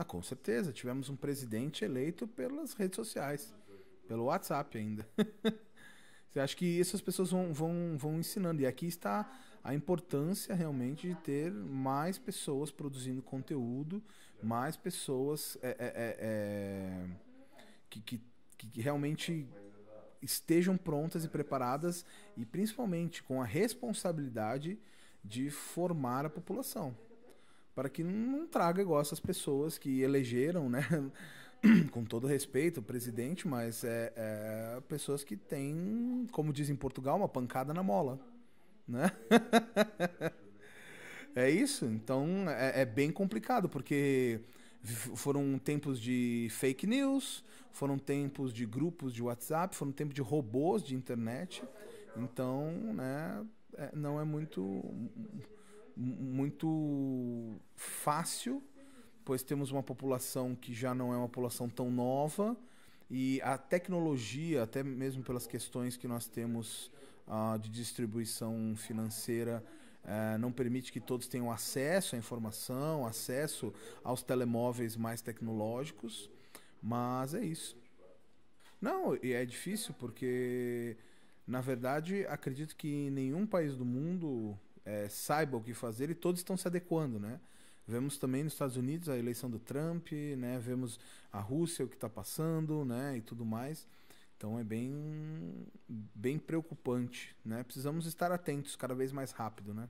Ah, com certeza, tivemos um presidente eleito pelas redes sociais, pelo WhatsApp ainda. Você acha que isso as pessoas vão, vão, vão ensinando? E aqui está a importância realmente de ter mais pessoas produzindo conteúdo, mais pessoas é, é, é, é que, que, que realmente estejam prontas e preparadas e principalmente com a responsabilidade de formar a população para que não traga igual essas pessoas que elegeram, né? com todo respeito, o presidente, mas é, é, pessoas que têm, como dizem em Portugal, uma pancada na mola, né? é isso. Então é, é bem complicado porque foram tempos de fake news, foram tempos de grupos de WhatsApp, foram tempos de robôs de internet. Então, né? É, não é muito muito fácil, pois temos uma população que já não é uma população tão nova e a tecnologia, até mesmo pelas questões que nós temos uh, de distribuição financeira, uh, não permite que todos tenham acesso à informação, acesso aos telemóveis mais tecnológicos, mas é isso. Não, e é difícil porque, na verdade, acredito que nenhum país do mundo é, saiba o que fazer e todos estão se adequando, né? Vemos também nos Estados Unidos a eleição do Trump, né? Vemos a Rússia o que está passando, né? E tudo mais. Então é bem, bem preocupante, né? Precisamos estar atentos cada vez mais rápido, né?